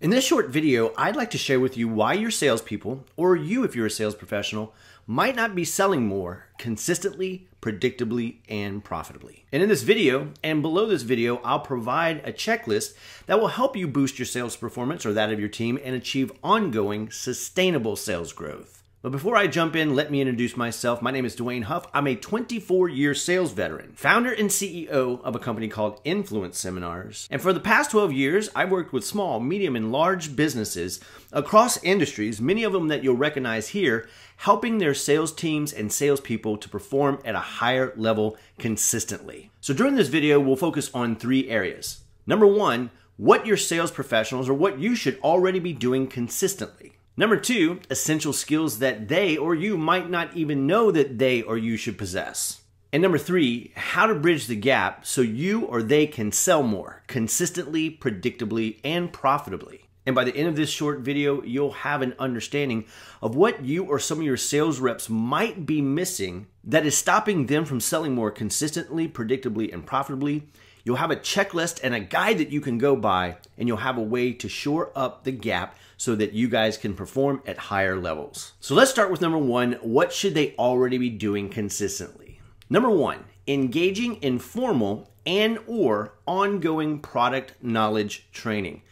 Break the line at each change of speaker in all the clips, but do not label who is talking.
In this short video, I'd like to share with you why your salespeople, or you if you're a sales professional, might not be selling more consistently, predictably, and profitably. And in this video and below this video, I'll provide a checklist that will help you boost your sales performance or that of your team and achieve ongoing, sustainable sales growth. But before I jump in, let me introduce myself. My name is Dwayne Huff. I'm a 24 year sales veteran, founder and CEO of a company called Influence Seminars. And for the past 12 years, I've worked with small, medium, and large businesses across industries, many of them that you'll recognize here, helping their sales teams and salespeople to perform at a higher level consistently. So during this video, we'll focus on three areas. Number one, what your sales professionals or what you should already be doing consistently. Number two, essential skills that they or you might not even know that they or you should possess. And number three, how to bridge the gap so you or they can sell more consistently, predictably, and profitably. And by the end of this short video, you'll have an understanding of what you or some of your sales reps might be missing that is stopping them from selling more consistently, predictably, and profitably, You'll have a checklist and a guide that you can go by, and you'll have a way to shore up the gap so that you guys can perform at higher levels. So let's start with number one what should they already be doing consistently? Number one, engaging in formal and or ongoing product knowledge training.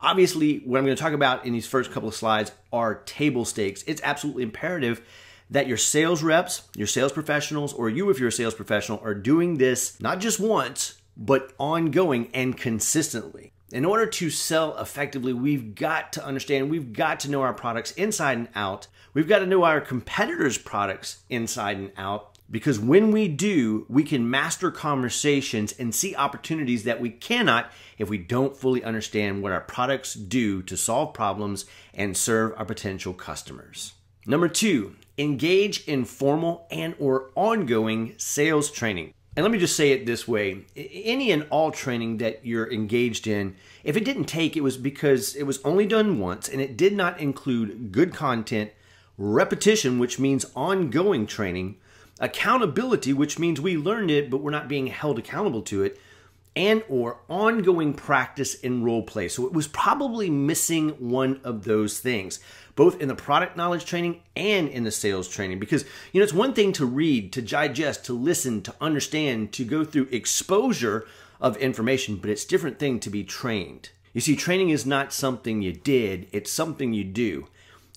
Obviously, what I'm going to talk about in these first couple of slides are table stakes. It's absolutely imperative that your sales reps, your sales professionals, or you if you're a sales professional are doing this not just once, but ongoing and consistently. In order to sell effectively, we've got to understand, we've got to know our products inside and out. We've got to know our competitors' products inside and out because when we do, we can master conversations and see opportunities that we cannot if we don't fully understand what our products do to solve problems and serve our potential customers. Number two, engage in formal and or ongoing sales training. And let me just say it this way any and all training that you're engaged in, if it didn't take, it was because it was only done once and it did not include good content, repetition, which means ongoing training, accountability, which means we learned it but we're not being held accountable to it, and or ongoing practice in role play. So it was probably missing one of those things, both in the product knowledge training and in the sales training because you know it's one thing to read, to digest, to listen, to understand, to go through exposure of information, but it's different thing to be trained. You see training is not something you did, it's something you do.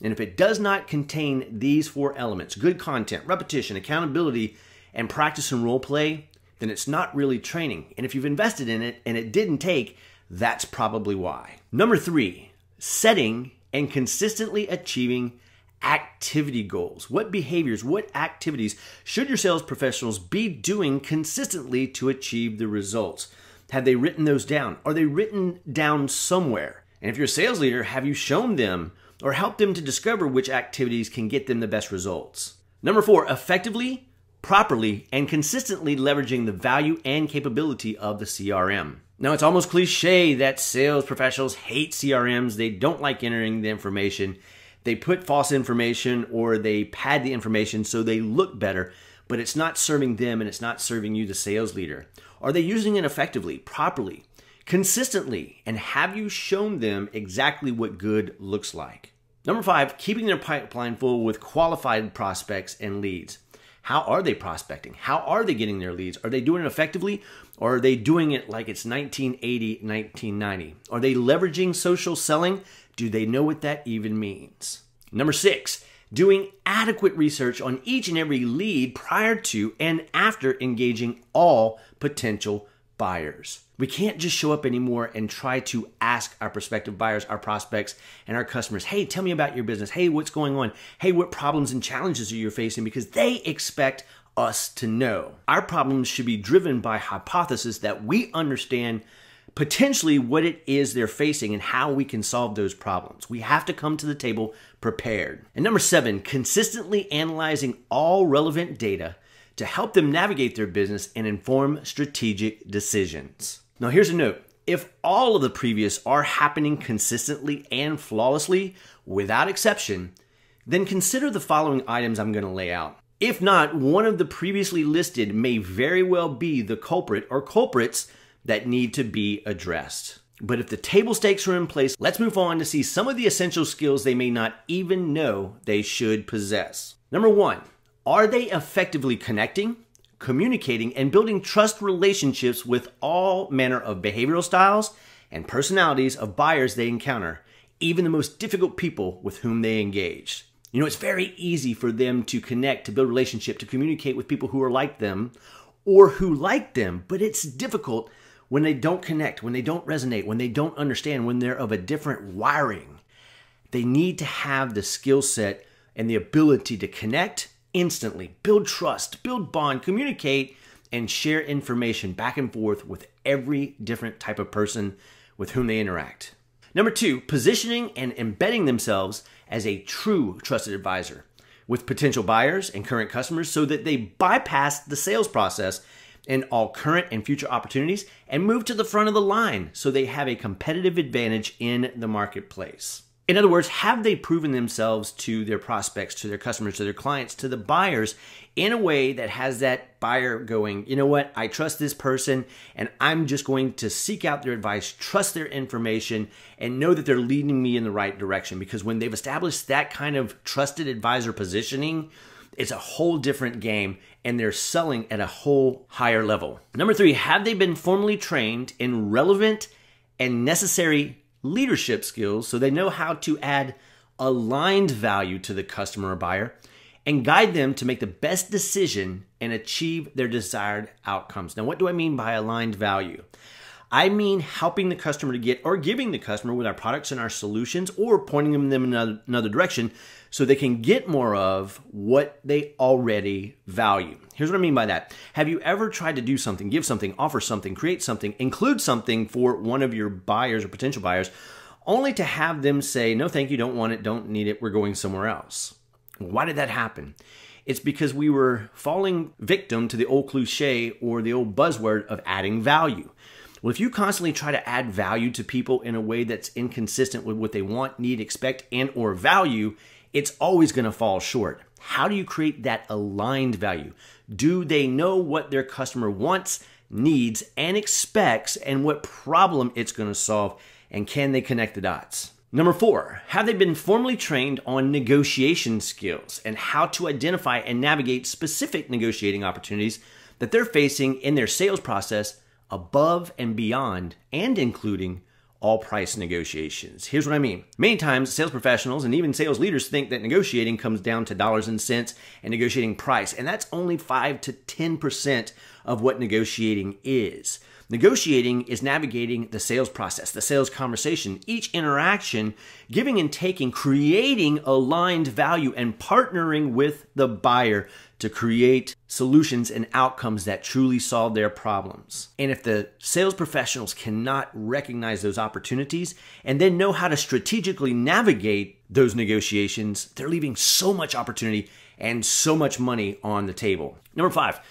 And if it does not contain these four elements, good content, repetition, accountability, and practice and role play, then it's not really training. And if you've invested in it and it didn't take, that's probably why. Number three, setting and consistently achieving activity goals. What behaviors, what activities should your sales professionals be doing consistently to achieve the results? Have they written those down? Are they written down somewhere? And if you're a sales leader, have you shown them or helped them to discover which activities can get them the best results? Number four, effectively properly and consistently leveraging the value and capability of the CRM. Now, it's almost cliche that sales professionals hate CRMs. They don't like entering the information. They put false information or they pad the information so they look better, but it's not serving them and it's not serving you, the sales leader. Are they using it effectively, properly, consistently? And have you shown them exactly what good looks like? Number five, keeping their pipeline full with qualified prospects and leads. How are they prospecting? How are they getting their leads? Are they doing it effectively or are they doing it like it's 1980, 1990? Are they leveraging social selling? Do they know what that even means? Number six, doing adequate research on each and every lead prior to and after engaging all potential buyers. We can't just show up anymore and try to ask our prospective buyers, our prospects, and our customers, hey, tell me about your business. Hey, what's going on? Hey, what problems and challenges are you facing? Because they expect us to know. Our problems should be driven by hypothesis that we understand potentially what it is they're facing and how we can solve those problems. We have to come to the table prepared. And number seven, consistently analyzing all relevant data to help them navigate their business and inform strategic decisions. Now, here's a note if all of the previous are happening consistently and flawlessly, without exception, then consider the following items I'm going to lay out. If not, one of the previously listed may very well be the culprit or culprits that need to be addressed. But if the table stakes are in place, let's move on to see some of the essential skills they may not even know they should possess. Number one, are they effectively connecting? communicating, and building trust relationships with all manner of behavioral styles and personalities of buyers they encounter, even the most difficult people with whom they engage. You know, it's very easy for them to connect, to build relationship, to communicate with people who are like them or who like them, but it's difficult when they don't connect, when they don't resonate, when they don't understand, when they're of a different wiring. They need to have the skill set and the ability to connect instantly, build trust, build bond, communicate, and share information back and forth with every different type of person with whom they interact. Number two, positioning and embedding themselves as a true trusted advisor with potential buyers and current customers so that they bypass the sales process and all current and future opportunities and move to the front of the line so they have a competitive advantage in the marketplace. In other words, have they proven themselves to their prospects, to their customers, to their clients, to the buyers in a way that has that buyer going, you know what, I trust this person and I'm just going to seek out their advice, trust their information, and know that they're leading me in the right direction? Because when they've established that kind of trusted advisor positioning, it's a whole different game and they're selling at a whole higher level. Number three, have they been formally trained in relevant and necessary leadership skills so they know how to add aligned value to the customer or buyer and guide them to make the best decision and achieve their desired outcomes. Now, what do I mean by aligned value? I mean helping the customer to get or giving the customer with our products and our solutions or pointing them in another, another direction so they can get more of what they already value. Here's what I mean by that. Have you ever tried to do something, give something, offer something, create something, include something for one of your buyers or potential buyers only to have them say, no, thank you, don't want it, don't need it, we're going somewhere else. Why did that happen? It's because we were falling victim to the old cliche or the old buzzword of adding value. Well, if you constantly try to add value to people in a way that's inconsistent with what they want, need, expect, and or value, it's always going to fall short. How do you create that aligned value? Do they know what their customer wants, needs, and expects and what problem it's going to solve and can they connect the dots? Number four, have they been formally trained on negotiation skills and how to identify and navigate specific negotiating opportunities that they're facing in their sales process above and beyond and including all price negotiations. Here's what I mean. Many times, sales professionals and even sales leaders think that negotiating comes down to dollars and cents and negotiating price, and that's only 5 to 10% of what negotiating is. Negotiating is navigating the sales process, the sales conversation, each interaction, giving and taking, creating aligned value, and partnering with the buyer to create solutions and outcomes that truly solve their problems. And if the sales professionals cannot recognize those opportunities and then know how to strategically navigate those negotiations, they're leaving so much opportunity and so much money on the table. Number five,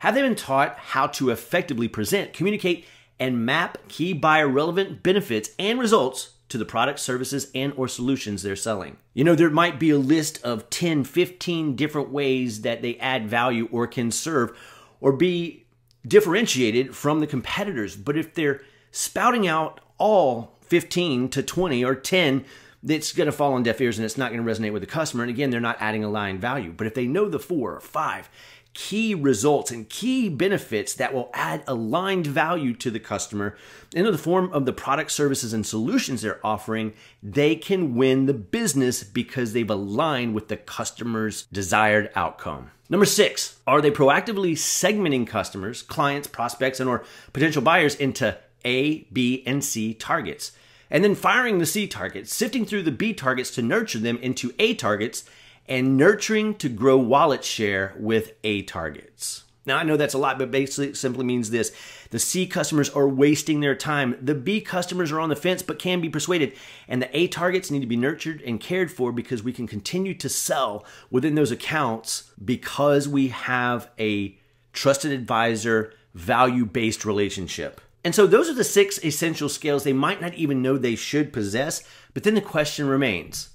have they been taught how to effectively present, communicate, and map key buyer relevant benefits and results to the products, services, and or solutions they're selling. You know, there might be a list of 10, 15 different ways that they add value or can serve or be differentiated from the competitors. But if they're spouting out all 15 to 20 or 10, it's going to fall on deaf ears and it's not going to resonate with the customer. And again, they're not adding aligned value. But if they know the four or five key results and key benefits that will add aligned value to the customer in the form of the product, services, and solutions they're offering, they can win the business because they've aligned with the customer's desired outcome. Number six, are they proactively segmenting customers, clients, prospects, and or potential buyers into A, B, and C targets? And then firing the C targets, sifting through the B targets to nurture them into A targets and nurturing to grow wallet share with A targets. Now, I know that's a lot, but basically it simply means this. The C customers are wasting their time. The B customers are on the fence but can be persuaded. And the A targets need to be nurtured and cared for because we can continue to sell within those accounts because we have a trusted advisor, value based relationship. And so those are the six essential skills they might not even know they should possess. But then the question remains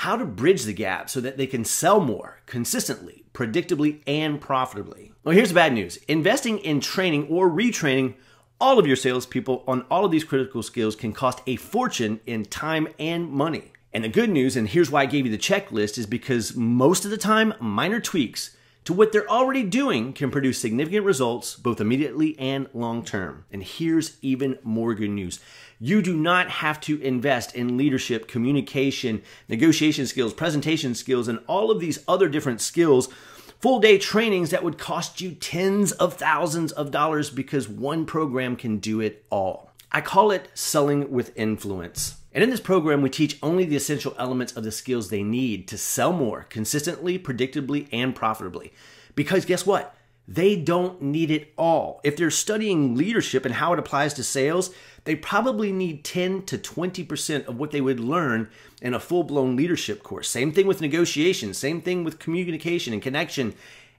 how to bridge the gap so that they can sell more consistently, predictably, and profitably. Well, here's the bad news investing in training or retraining all of your salespeople on all of these critical skills can cost a fortune in time and money. And the good news, and here's why I gave you the checklist, is because most of the time, minor tweaks to what they're already doing can produce significant results both immediately and long term. And here's even more good news. You do not have to invest in leadership, communication, negotiation skills, presentation skills, and all of these other different skills, full day trainings that would cost you tens of thousands of dollars because one program can do it all. I call it selling with influence. And in this program, we teach only the essential elements of the skills they need to sell more consistently, predictably, and profitably. Because guess what? They don't need it all. If they're studying leadership and how it applies to sales, they probably need 10 to 20% of what they would learn in a full blown leadership course. Same thing with negotiation, same thing with communication and connection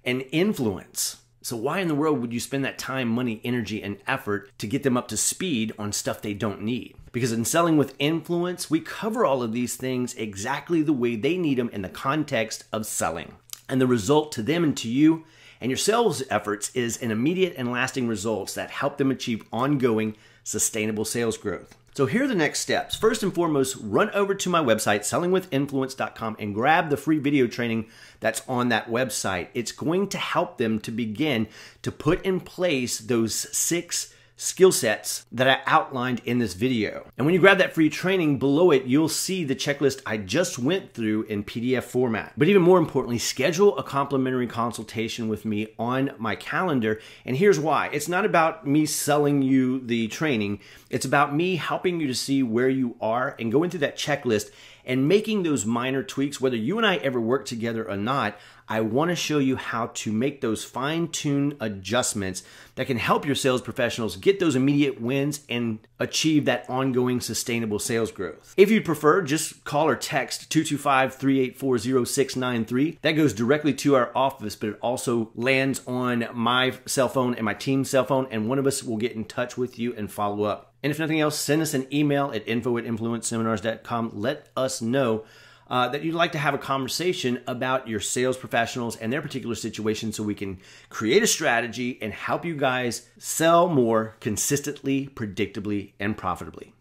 and influence. So, why in the world would you spend that time, money, energy, and effort to get them up to speed on stuff they don't need? Because in Selling with Influence, we cover all of these things exactly the way they need them in the context of selling. And the result to them and to you and your sales efforts is an immediate and lasting results that help them achieve ongoing, sustainable sales growth. So here are the next steps. First and foremost, run over to my website, sellingwithinfluence.com, and grab the free video training that's on that website. It's going to help them to begin to put in place those six skill sets that I outlined in this video. And when you grab that free training, below it, you'll see the checklist I just went through in PDF format. But even more importantly, schedule a complimentary consultation with me on my calendar. And here's why. It's not about me selling you the training. It's about me helping you to see where you are and going through that checklist and making those minor tweaks, whether you and I ever work together or not, I want to show you how to make those fine tuned adjustments that can help your sales professionals get those immediate wins and achieve that ongoing sustainable sales growth. If you'd prefer, just call or text 225 384 0693. That goes directly to our office, but it also lands on my cell phone and my team's cell phone, and one of us will get in touch with you and follow up. And if nothing else, send us an email at info at influenceseminars.com. Let us know uh, that you'd like to have a conversation about your sales professionals and their particular situation so we can create a strategy and help you guys sell more consistently, predictably, and profitably.